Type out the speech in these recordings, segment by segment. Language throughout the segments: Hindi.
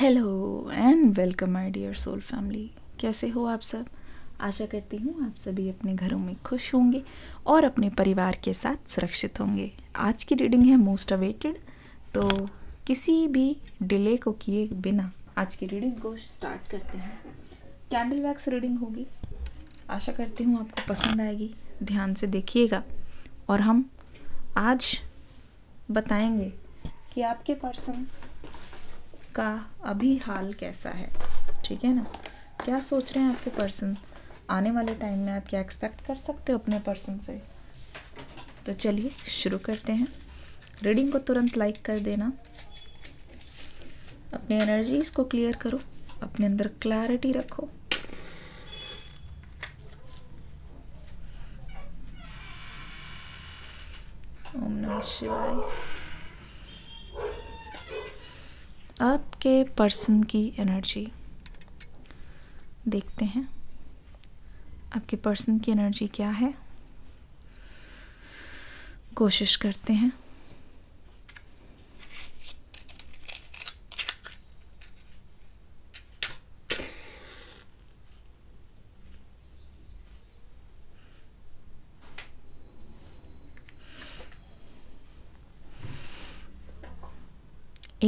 hello and welcome my dear soul family कैसे हो आप सब आशा करती हूँ आप सभी अपने घरों में खुश होंगे और अपने परिवार के साथ सुरक्षित होंगे आज की रीडिंग है मोस्ट अवेटेड तो किसी भी डिले को किए बिना आज की रीडिंग को स्टार्ट करते हैं कैंडल वैक्स रीडिंग होगी आशा करती हूँ आपको पसंद आएगी ध्यान से देखिएगा और हम आज बताएंगे कि आपके पर्सन का अभी हाल कैसा है ठीक है ना क्या सोच रहे हैं आपके पर्सन आने वाले टाइम में आप क्या एक्सपेक्ट कर सकते हो अपने पर्सन से तो चलिए शुरू करते हैं रीडिंग को तुरंत लाइक कर देना अपनी एनर्जीज को क्लियर करो अपने अंदर क्लैरिटी रखो ओम नमः शिवाय आपके पर्सन की एनर्जी देखते हैं आपके पर्सन की एनर्जी क्या है कोशिश करते हैं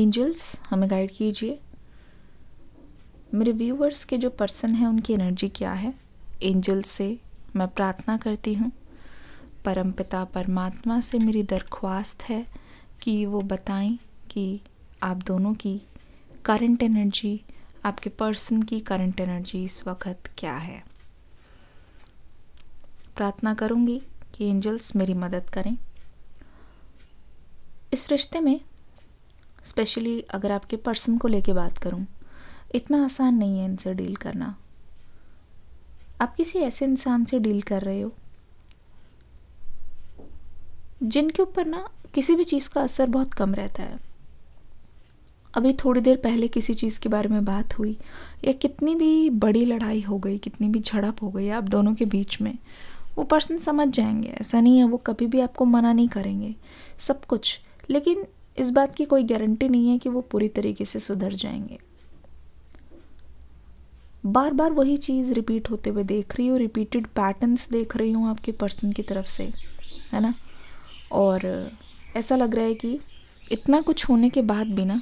एंजल्स हमें गाइड कीजिए मेरे व्यूवर्स के जो पर्सन हैं उनकी एनर्जी क्या है एंजल से मैं प्रार्थना करती हूँ परमपिता परमात्मा से मेरी दरख्वास्त है कि वो बताएं कि आप दोनों की करंट एनर्जी आपके पर्सन की करंट एनर्जी इस वक्त क्या है प्रार्थना करूँगी कि एंजल्स मेरी मदद करें इस रिश्ते में स्पेशली अगर आपके पर्सन को लेके बात करूँ इतना आसान नहीं है इनसे डील करना आप किसी ऐसे इंसान से डील कर रहे हो जिनके ऊपर ना किसी भी चीज़ का असर बहुत कम रहता है अभी थोड़ी देर पहले किसी चीज़ के बारे में बात हुई या कितनी भी बड़ी लड़ाई हो गई कितनी भी झड़प हो गई आप दोनों के बीच में वो पर्सन समझ जाएंगे ऐसा नहीं है वो कभी भी आपको मना नहीं करेंगे सब कुछ लेकिन इस बात की कोई गारंटी नहीं है कि वो पूरी तरीके से सुधर जाएंगे बार बार वही चीज़ रिपीट होते हुए देख रही हूँ रिपीटेड पैटर्न्स देख रही हूँ आपके पर्सन की तरफ से है ना और ऐसा लग रहा है कि इतना कुछ होने के बाद भी ना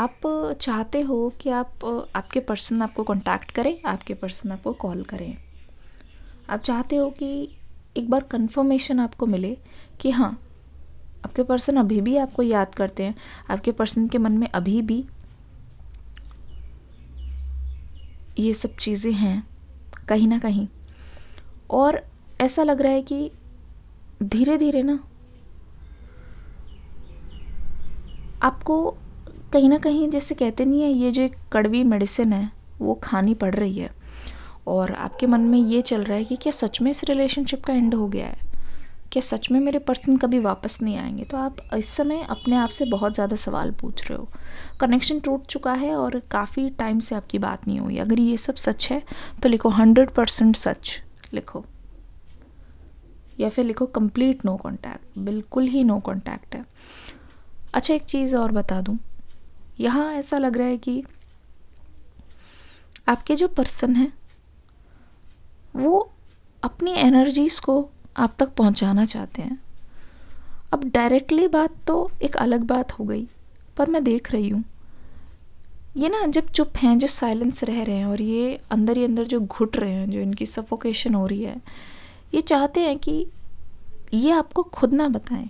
आप चाहते हो कि आप आपके पर्सन आपको कांटेक्ट करें आपके पर्सन आपको कॉल करें आप चाहते हो कि एक बार कंफर्मेशन आपको मिले कि हाँ आपके पर्सन अभी भी आपको याद करते हैं आपके पर्सन के मन में अभी भी ये सब चीज़ें हैं कहीं ना कहीं और ऐसा लग रहा है कि धीरे धीरे ना आपको कहीं ना कहीं जैसे कहते नहीं है ये जो एक कड़वी मेडिसिन है वो खानी पड़ रही है और आपके मन में ये चल रहा है कि क्या सच में इस रिलेशनशिप का एंड हो गया है क्या सच में मेरे पर्सन कभी वापस नहीं आएंगे तो आप इस समय अपने आप से बहुत ज़्यादा सवाल पूछ रहे हो कनेक्शन टूट चुका है और काफ़ी टाइम से आपकी बात नहीं हुई अगर ये सब सच है तो लिखो हंड्रेड परसेंट सच लिखो या फिर लिखो कंप्लीट नो कांटेक्ट बिल्कुल ही नो कांटेक्ट है अच्छा एक चीज़ और बता दूँ यहाँ ऐसा लग रहा है कि आपके जो पर्सन हैं वो अपनी एनर्जीज़ को आप तक पहुंचाना चाहते हैं अब डायरेक्टली बात तो एक अलग बात हो गई पर मैं देख रही हूँ ये ना जब चुप हैं जो साइलेंस रह रहे हैं और ये अंदर ही अंदर जो घुट रहे हैं जो इनकी सफोकेशन हो रही है ये चाहते हैं कि ये आपको खुद ना बताएं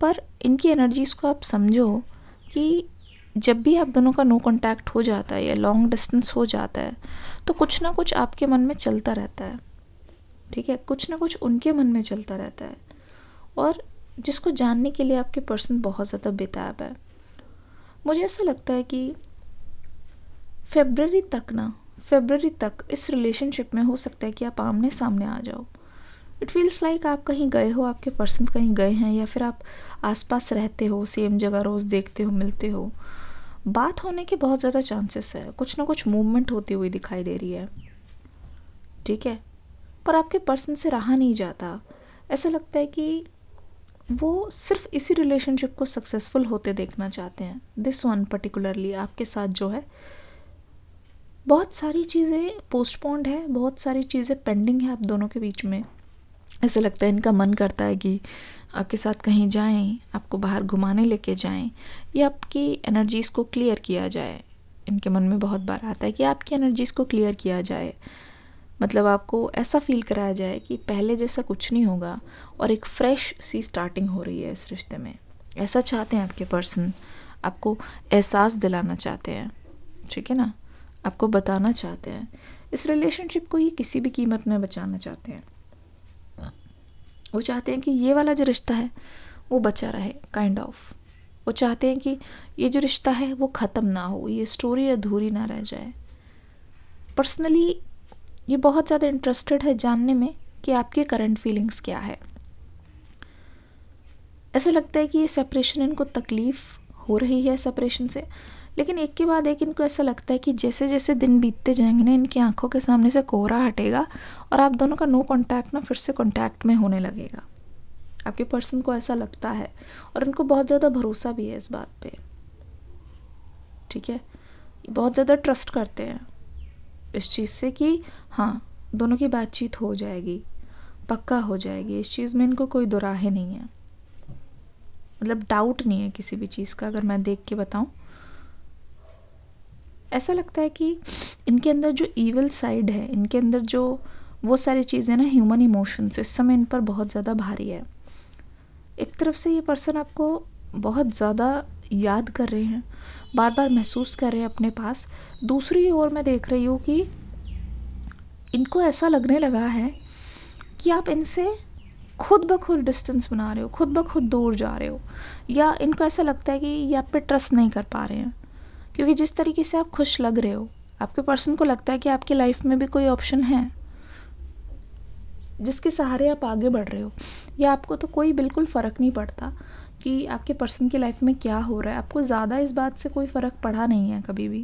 पर इनकी एनर्जीज़ को आप समझो कि जब भी आप दोनों का नो कांटेक्ट हो जाता है या लॉन्ग डिस्टेंस हो जाता है तो कुछ ना कुछ आपके मन में चलता रहता है ठीक है कुछ ना कुछ उनके मन में चलता रहता है और जिसको जानने के लिए आपके पर्सन बहुत ज़्यादा बेताब है मुझे ऐसा लगता है कि फेबररी तक ना फेबररी तक इस रिलेशनशिप में हो सकता है कि आप आमने सामने आ जाओ इट फील्स लाइक आप कहीं गए हो आपके पर्सन कहीं गए हैं या फिर आप आसपास रहते हो सेम जगह रोज़ देखते हो मिलते हो बात होने के बहुत ज़्यादा चांसेस है कुछ ना कुछ मूवमेंट होती हुई दिखाई दे रही है ठीक है पर आपके पर्सन से रहा नहीं जाता ऐसा लगता है कि वो सिर्फ इसी रिलेशनशिप को सक्सेसफुल होते देखना चाहते हैं दिस वन पर्टिकुलरली आपके साथ जो है बहुत सारी चीज़ें पोस्टपोन्ड है बहुत सारी चीज़ें पेंडिंग है आप दोनों के बीच में ऐसा लगता है इनका मन करता है कि आपके साथ कहीं जाएं आपको बाहर घुमाने लेके जाएं या आपकी एनर्जीज़ को क्लियर किया जाए इनके मन में बहुत बार आता है कि आपकी एनर्जीज़ को क्लियर किया जाए मतलब आपको ऐसा फील कराया जाए कि पहले जैसा कुछ नहीं होगा और एक फ्रेश सी स्टार्टिंग हो रही है इस रिश्ते में ऐसा चाहते हैं आपके पर्सन आपको एहसास दिलाना चाहते हैं ठीक है ना आपको बताना चाहते हैं इस रिलेशनशिप को ये किसी भी कीमत में बचाना चाहते हैं वो चाहते हैं कि ये वाला जो रिश्ता है वो बचा रहे काइंड ऑफ वो चाहते हैं कि ये जो रिश्ता है वो ख़त्म ना हो ये स्टोरी अधूरी ना रह जाए पर्सनली ये बहुत ज़्यादा इंटरेस्टेड है जानने में कि आपके करंट फीलिंग्स क्या है ऐसा लगता है कि ये सेपरेशन इनको तकलीफ़ हो रही है सेपरेशन से लेकिन एक के बाद एक इनको ऐसा लगता है कि जैसे जैसे दिन बीतते जाएंगे ना इनकी आंखों के सामने से कोहरा हटेगा और आप दोनों का नो कॉन्टैक्ट ना फिर से कॉन्टैक्ट में होने लगेगा आपके पर्सन को ऐसा लगता है और इनको बहुत ज़्यादा भरोसा भी है इस बात पे ठीक है बहुत ज़्यादा ट्रस्ट करते हैं इस चीज़ से कि हाँ दोनों की बातचीत हो जाएगी पक्का हो जाएगी इस चीज़ में इनको कोई दुराहे नहीं है मतलब डाउट नहीं है किसी भी चीज़ का अगर मैं देख के बताऊँ ऐसा लगता है कि इनके अंदर जो ईवल साइड है इनके अंदर जो वो सारी चीज़ें ना ह्यूमन इमोशंस इस समय इन पर बहुत ज़्यादा भारी है एक तरफ से ये पर्सन आपको बहुत ज़्यादा याद कर रहे हैं बार बार महसूस कर रहे हैं अपने पास दूसरी ओर मैं देख रही हूँ कि इनको ऐसा लगने लगा है कि आप इनसे खुद ब खुद डिस्टेंस बना रहे हो खुद ब खुद दूर जा रहे हो या इनको ऐसा लगता है कि ये आप पे ट्रस्ट नहीं कर पा रहे हैं क्योंकि जिस तरीके से आप खुश लग रहे हो आपके पर्सन को लगता है कि आपकी लाइफ में भी कोई ऑप्शन है जिसके सहारे आप आगे बढ़ रहे हो या आपको तो कोई बिल्कुल फ़र्क नहीं पड़ता कि आपके पर्सन की लाइफ में क्या हो रहा है आपको ज़्यादा इस बात से कोई फ़र्क पड़ा नहीं है कभी भी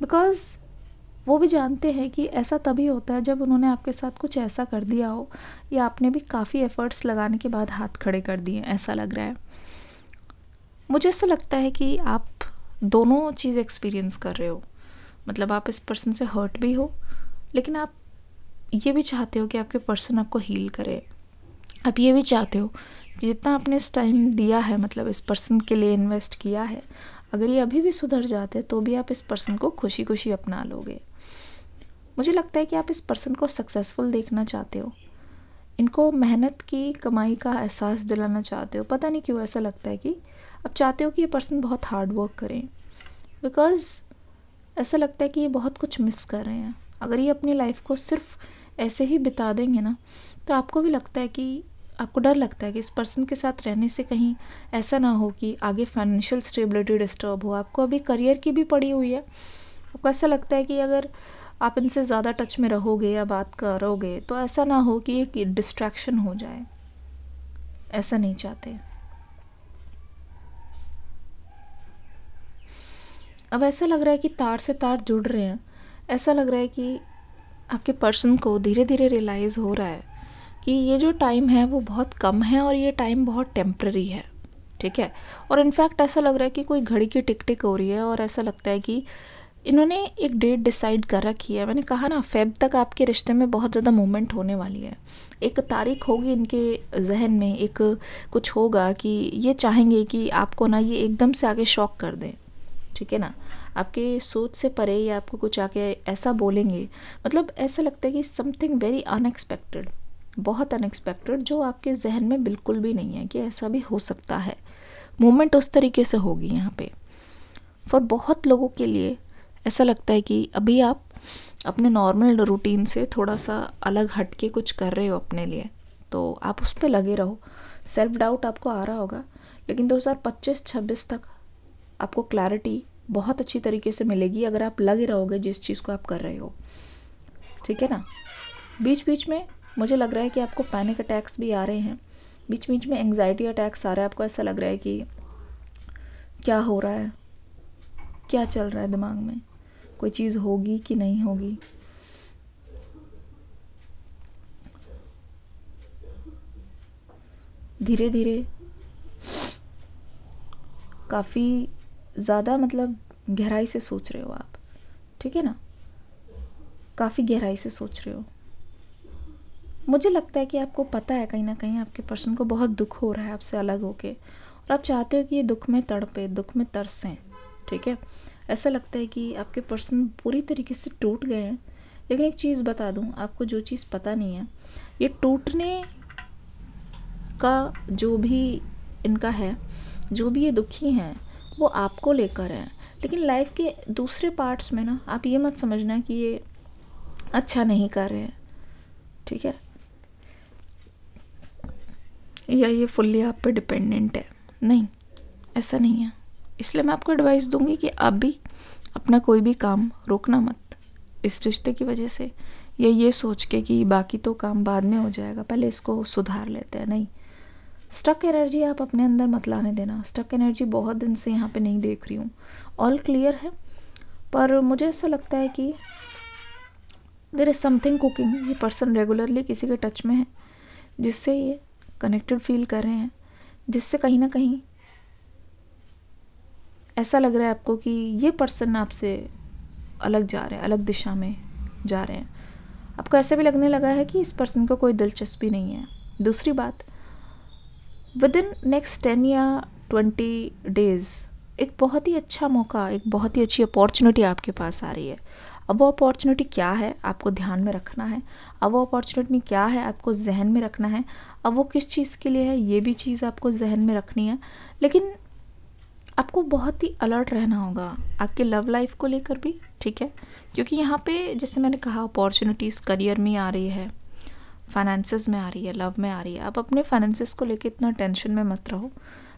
बिकॉज़ वो भी जानते हैं कि ऐसा तभी होता है जब उन्होंने आपके साथ कुछ ऐसा कर दिया हो या आपने भी काफ़ी एफ़र्ट्स लगाने के बाद हाथ खड़े कर दिए ऐसा लग रहा है मुझे ऐसा लगता है कि आप दोनों चीज़ एक्सपीरियंस कर रहे हो मतलब आप इस पर्सन से हर्ट भी हो लेकिन आप ये भी चाहते हो कि आपके पर्सन आपको हील करे आप ये भी चाहते हो जितना आपने इस टाइम दिया है मतलब इस पर्सन के लिए इन्वेस्ट किया है अगर ये अभी भी सुधर जाते तो भी आप इस पर्सन को खुशी खुशी अपना लोगे मुझे लगता है कि आप इस पर्सन को सक्सेसफुल देखना चाहते हो इनको मेहनत की कमाई का एहसास दिलाना चाहते हो पता नहीं क्यों ऐसा लगता है कि आप चाहते हो कि ये पर्सन बहुत हार्ड वर्क करें बिकॉज़ ऐसा लगता है कि ये बहुत कुछ मिस कर रहे हैं अगर ये अपनी लाइफ को सिर्फ ऐसे ही बिता देंगे ना तो आपको भी लगता है कि आपको डर लगता है कि इस पर्सन के साथ रहने से कहीं ऐसा ना हो कि आगे फाइनेंशियल स्टेबिलिटी डिस्टर्ब हो आपको अभी करियर की भी पड़ी हुई है आपको ऐसा लगता है कि अगर आप इनसे ज़्यादा टच में रहोगे या बात करोगे तो ऐसा ना हो कि एक डिस्ट्रैक्शन हो जाए ऐसा नहीं चाहते अब ऐसा लग रहा है कि तार से तार जुड़ रहे हैं ऐसा लग रहा है कि आपके पर्सन को धीरे धीरे रियलाइज़ हो रहा है कि ये जो टाइम है वो बहुत कम है और ये टाइम बहुत टेम्प्ररी है ठीक है और इनफैक्ट ऐसा लग रहा है कि कोई घड़ी की टिक टिक हो रही है और ऐसा लगता है कि इन्होंने एक डेट डिसाइड कर रखी है मैंने कहा ना फेब तक आपके रिश्ते में बहुत ज़्यादा मोमेंट होने वाली है एक तारीख होगी इनके जहन में एक कुछ होगा कि ये चाहेंगे कि आपको ना ये एकदम से आगे शॉक कर दें ठीक है ना आपके सोच से परे या आपको कुछ आके ऐसा बोलेंगे मतलब ऐसा लगता है कि समथिंग वेरी अनएक्सपेक्टेड बहुत अनएक्सपेक्टेड जो आपके जहन में बिल्कुल भी नहीं है कि ऐसा भी हो सकता है मूवमेंट उस तरीके से होगी यहाँ पे फॉर बहुत लोगों के लिए ऐसा लगता है कि अभी आप अपने नॉर्मल रूटीन से थोड़ा सा अलग हट के कुछ कर रहे हो अपने लिए तो आप उस पर लगे रहो सेल्फ डाउट आपको आ रहा होगा लेकिन 2025-26 तक आपको क्लैरिटी बहुत अच्छी तरीके से मिलेगी अगर आप लगे रहोगे जिस चीज़ को आप कर रहे हो ठीक है ना बीच बीच में मुझे लग रहा है कि आपको पैनिक अटैक्स भी आ रहे हैं बीच बीच में एंग्जाइटी अटैक्स आ रहा है आपको ऐसा लग रहा है कि क्या हो रहा है क्या चल रहा है दिमाग में कोई चीज़ होगी कि नहीं होगी धीरे धीरे काफ़ी ज़्यादा मतलब गहराई से सोच रहे हो आप ठीक है ना काफ़ी गहराई से सोच रहे हो मुझे लगता है कि आपको पता है कहीं ना कहीं आपके पर्सन को बहुत दुख हो रहा है आपसे अलग होके और आप चाहते हो कि ये दुख में तड़पे दुख में तरसें ठीक है ऐसा लगता है कि आपके पर्सन पूरी तरीके से टूट गए हैं लेकिन एक चीज़ बता दूँ आपको जो चीज़ पता नहीं है ये टूटने का जो भी इनका है जो भी ये दुखी हैं वो आपको लेकर हैं लेकिन लाइफ के दूसरे पार्ट्स में ना आप ये मत समझना कि ये अच्छा नहीं कर रहे हैं ठीक है या ये फुल्ली आप पे डिपेंडेंट है नहीं ऐसा नहीं है इसलिए मैं आपको एडवाइस दूंगी कि आप भी अपना कोई भी काम रोकना मत इस रिश्ते की वजह से या ये सोच के कि बाकी तो काम बाद में हो जाएगा पहले इसको सुधार लेते हैं नहीं स्टक एनर्जी आप अपने अंदर मत लाने देना स्टक एनर्जी बहुत दिन से यहाँ पे नहीं देख रही हूँ ऑल क्लियर है पर मुझे ऐसा लगता है कि देर इज़ समथिंग कुकिंग ये पर्सन रेगुलरली किसी के टच में है जिससे ये कनेक्टेड फील कर रहे हैं जिससे कहीं ना कहीं ऐसा लग रहा है आपको कि ये पर्सन आपसे अलग जा रहे हैं अलग दिशा में जा रहे हैं आपको ऐसा भी लगने लगा है कि इस पर्सन को कोई दिलचस्पी नहीं है दूसरी बात विद इन नेक्स्ट टेन या ट्वेंटी डेज़ एक बहुत ही अच्छा मौका एक बहुत ही अच्छी अपॉर्चुनिटी आपके पास आ रही है अब वो अपॉर्चुनिटी क्या है आपको ध्यान में रखना है अब वो अपॉर्चुनिटी क्या है आपको जहन में रखना है अब वो किस चीज़ के लिए है ये भी चीज़ आपको जहन में रखनी है लेकिन आपको बहुत ही अलर्ट रहना होगा आपके लव लाइफ को लेकर भी ठीक है क्योंकि यहाँ पे जैसे मैंने कहा अपॉर्चुनिटीज़ करियर में आ रही है फाइनेंस में आ रही है लव में आ रही है आप अपने फाइनेंसिस को लेकर इतना टेंशन में मत रहो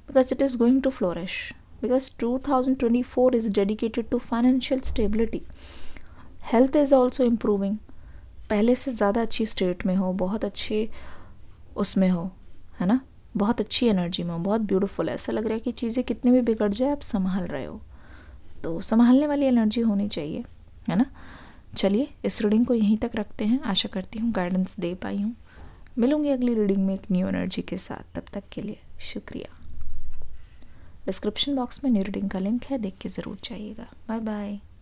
because it is going to flourish because two thousand twenty four is dedicated to financial stability health is also improving पहले से ज़्यादा अच्छी स्टेट में हो बहुत अच्छे उसमें हो है ना बहुत अच्छी एनर्जी में हो बहुत ब्यूटीफुल ऐसा लग रहा है कि चीज़ें कितनी भी बिगड़ जाए आप संभाल रहे हो तो संभालने वाली एनर्जी होनी चाहिए है ना चलिए इस रीडिंग को यहीं तक रखते हैं आशा करती हूँ गाइडेंस दे पाई हूँ मिलूंगी अगली रीडिंग में एक न्यू एनर्जी के साथ तब तक के लिए शुक्रिया डिस्क्रिप्शन बॉक्स में न्यू रीडिंग का लिंक है देख के ज़रूर जाइएगा बाय बाय